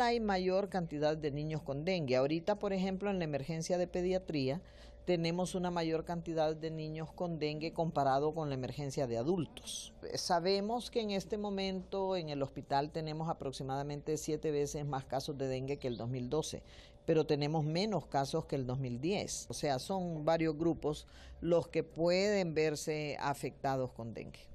hay mayor cantidad de niños con dengue. Ahorita, por ejemplo, en la emergencia de pediatría tenemos una mayor cantidad de niños con dengue comparado con la emergencia de adultos. Sabemos que en este momento en el hospital tenemos aproximadamente siete veces más casos de dengue que el 2012, pero tenemos menos casos que el 2010. O sea, son varios grupos los que pueden verse afectados con dengue.